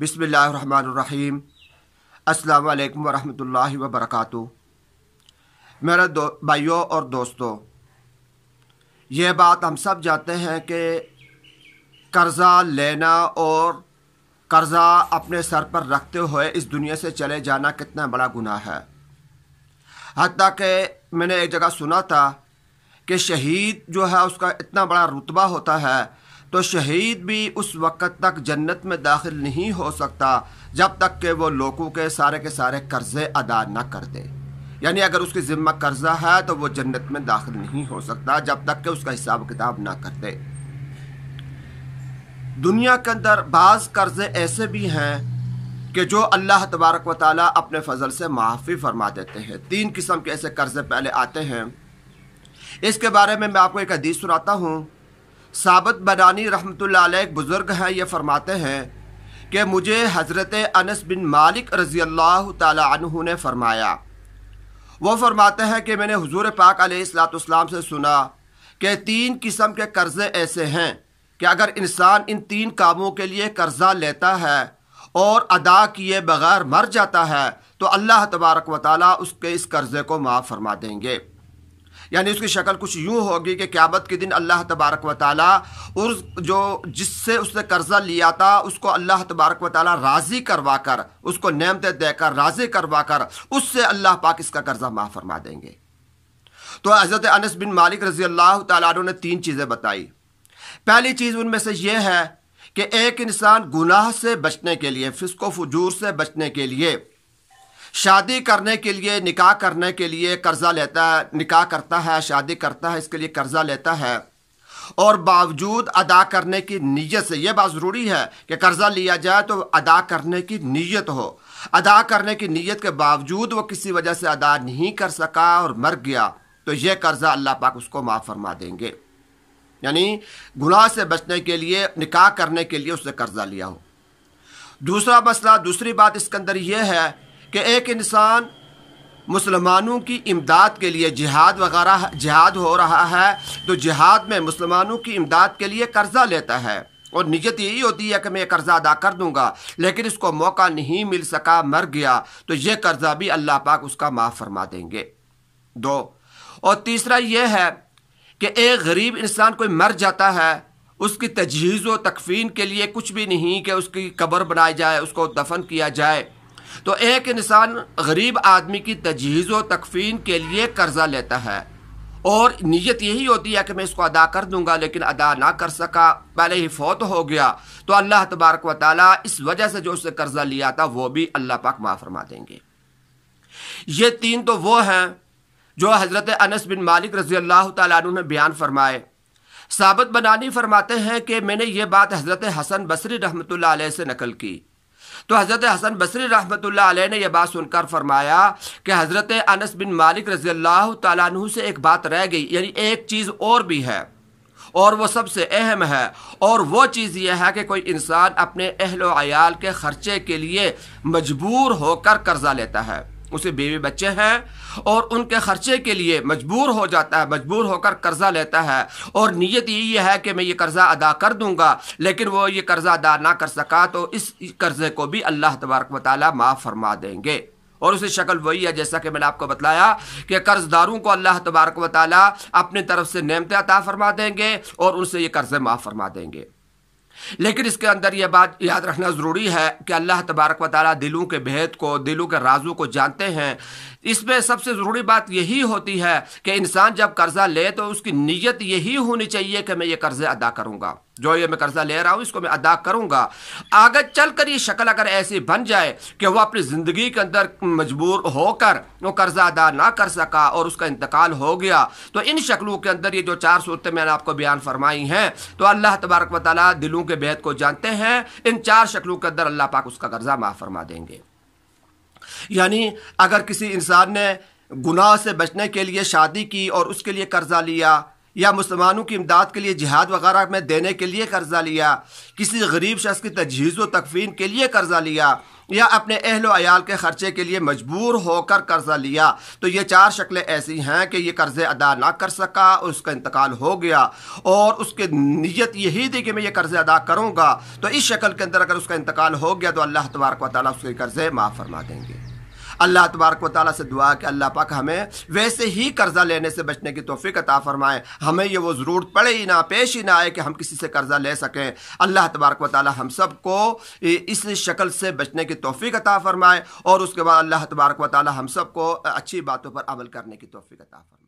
बिसमीम् अल्लाम वरहमल वबरक मेरे दो भाइयों और दोस्तों ये बात हम सब जानते हैं कि कर्ज़ा लेना और कर्ज़ा अपने सर पर रखते हुए इस दुनिया से चले जाना कितना बड़ा गुनाह है हती कि मैंने एक जगह सुना था कि शहीद जो है उसका इतना बड़ा रुतबा होता है तो शहीद भी उस वक़्त तक जन्नत में दाखिल नहीं हो सकता जब तक कि वो लोगों के सारे के सारे कर्ज़े अदा न कर दे यानी अगर उसके ज़िम्मा कर्ज़ा है तो वो जन्नत में दाखिल नहीं हो सकता जब तक कि उसका हिसाब किताब ना कर दे दुनिया के अंदर बाज़ कर्ज़े ऐसे भी हैं कि जो अल्लाह तबारक व ताली अपने फजल से माफ़ी फरमा देते हैं तीन किस्म के ऐसे कर्ज़े पहले आते हैं इसके बारे में मैं आपको एक हदीस सुनाता हूँ साबत बदानी रहमत एक बुज़ुर्ग हैं ये फरमाते हैं कि मुझे हज़रत अनस बिन मालिक रज़ी अल्लाह तु ने फरमाया वो फरमाते हैं कि मैंने हजूर पाक सलाम से सुना कि तीन किस्म के कर्ज़े ऐसे हैं कि अगर इंसान इन तीन कामों के लिए कर्ज़ा लेता है और अदा किए बगैर मर जाता है तो अल्लाह तबारक वाली उसके इस कर्ज़े को माफ़ फरमा देंगे यानी उसकी शक्ल कुछ यूं होगी कि क्यामत के दिन अल्लाह तबारक व ताली और जो जिससे उसने कर्ज़ा लिया था उसको अल्लाह तबारक व ताली राज़ी करवा कर उसको नियमतें देकर राज़ी करवा कर उससे अल्लाह पाक इसका कर्ज़ा माफ़ फरमा देंगे तो हज़रत अनस बिन मालिक रज़ी अल्लाह तु ने तीन चीज़ें बताई पहली चीज़ उनमें से यह है कि एक इंसान गुनाह से बचने के लिए फिसको फजूर से बचने के लिए शादी करने के लिए निकाह करने के लिए कर्ज़ा लेता है निकाह करता है शादी करता है इसके लिए कर्ज़ा लेता है और बावजूद अदा करने की नीयत से यह बात ज़रूरी है कि कर्ज़ा लिया जाए तो अदा करने की नीयत हो अदा करने की नीयत के बावजूद वो किसी वजह से अदा नहीं कर सका और मर गया तो यह कर्ज़ा अल्लाह पाक उसको माफ़ फरमा देंगे यानी गुनाह से बचने के लिए निकाह करने के लिए उसने कर्ज़ा लिया हो दूसरा मसला दूसरी बात इसके अंदर यह है कि एक इंसान मुसलमानों की इमदाद के लिए जिहाद वगैरह जिहाद हो रहा है तो जिहाद में मुसलमानों की इमदाद के लिए कर्ज़ा लेता है और नीयत यही होती है कि मैं कर्ज़ा अदा कर दूंगा लेकिन इसको मौका नहीं मिल सका मर गया तो यह कर्ज़ा भी अल्लाह पाक उसका माफ़ फरमा देंगे दो और तीसरा ये है कि एक गरीब इंसान कोई मर जाता है उसकी तजहीज़ व तकफीन के लिए कुछ भी नहीं कि उसकी कब्र बनाई जाए उसको दफन किया जाए तो एक इंसान गरीब आदमी की तजहीज़ व तकफीन के लिए कर्ज़ा लेता है और नीयत यही होती है कि मैं इसको अदा कर दूंगा लेकिन अदा ना कर सका पहले ही फौत हो गया तो अल्लाह तबारक व इस वजह से जो उससे कर्ज़ा लिया था वो भी अल्लाह पाक माफ़ फरमा देंगे ये तीन तो वो हैं जो हज़रत अनस बिन मालिक रज़ी अल्लाह तु ने बयान फरमाए साबित बनानी फरमाते हैं कि मैंने ये बात हज़रत हसन बसरी रहमत से नकल की तो हज़रत हसन बसरी रहमत ने यह बात सुनकर फरमाया कि हज़रत अनस बिन मालिक रजी अल्लाह तु से एक बात रह गई यानी एक चीज़ और भी है और वह सबसे अहम है और वो चीज़ यह है कि कोई इंसान अपने अहल आयाल के ख़र्चे के लिए मजबूर होकर कर्ज़ा लेता है उसे बीवी बच्चे हैं और उनके ख़र्चे के लिए मजबूर हो जाता है मजबूर होकर कर्ज़ा लेता है और नीयत यही है कि मैं ये कर्ज़ा अदा कर दूंगा लेकिन वो ये कर्ज़ा अदा ना कर सका तो इस कर्ज़े को भी अल्लाह तबारक वाली माफ़ फरमा देंगे और उसे शक्ल वही है जैसा कि मैंने आपको बताया कि कर्ज़दारों को अल्लाह तबारक वाली अपनी तरफ से नियमते अता फरमा देंगे और उनसे ये कर्ज़े माफ़ फरमा देंगे लेकिन इसके अंदर यह बात याद रखना ज़रूरी है कि अल्लाह तबारक व दिलों के भेद को दिलों के राजों को जानते हैं इसमें सबसे ज़रूरी बात यही होती है कि इंसान जब कर्ज़ा ले तो उसकी नीयत यही होनी चाहिए कि मैं ये कर्ज़े अदा करूँगा जो ये मैं कर्जा ले रहा हूँ इसको मैं अदा करूँगा आगे चल कर ये शक्ल अगर ऐसी बन जाए कि वो अपनी ज़िंदगी के अंदर मजबूर होकर वो कर्जा अदा ना कर सका और उसका इंतकाल हो गया तो इन शक्लों के अंदर ये जो चार सूरतें मैंने आपको बयान फरमाई हैं तो अल्लाह तबारक वाली दिलों के बेहद को जानते हैं इन चार शक्लों के अंदर अल्लाह पाक उसका कर्जा माफ़ फरमा देंगे यानी अगर किसी इंसान ने गुनाह से बचने के लिए शादी की और उसके लिए कर्जा लिया या मुसलमानों की इमदाद के लिए जिहाद वगैरह में देने के लिए कर्जा लिया किसी गरीब शख्स की तजहीज़ व तकफीन के लिए कर्जा लिया या अपने अहल अयाल के ख़र्चे के लिए मजबूर होकर कर्जा लिया तो ये चार शक्लें ऐसी हैं कि ये कर्ज़े अदा ना कर सका उसका इंतकाल हो गया और उसके नीयत यही थी कि मैं ये कर्ज़े अदा करूँगा तो इस शक्ल के अंदर अगर उसका इंतकाल हो गया तो अल्लाह तबारक वाली उसके कर्ज़े माफ़ फरमा देंगे अल्लाह तबारक वाली से दुआ कि अल्लाह पाक हमें वैसे ही कर्ज़ा लेने से बचने की तोफ़ी अता फ़रमाए हमें ये वो ज़रूरत पड़े ही ना पेश ही ना आए कि हम किसी से कर्ज़ा ले सकें अल्लाह तबारक वाली हम सब को इस शक्ल से बचने की तोफ़ी अता फ़रमाए और उसके बाद अल्लाह तबारक वाली हम सब को अच्छी बातों पर अमल करने की तोफ़ी अता फ़रमाए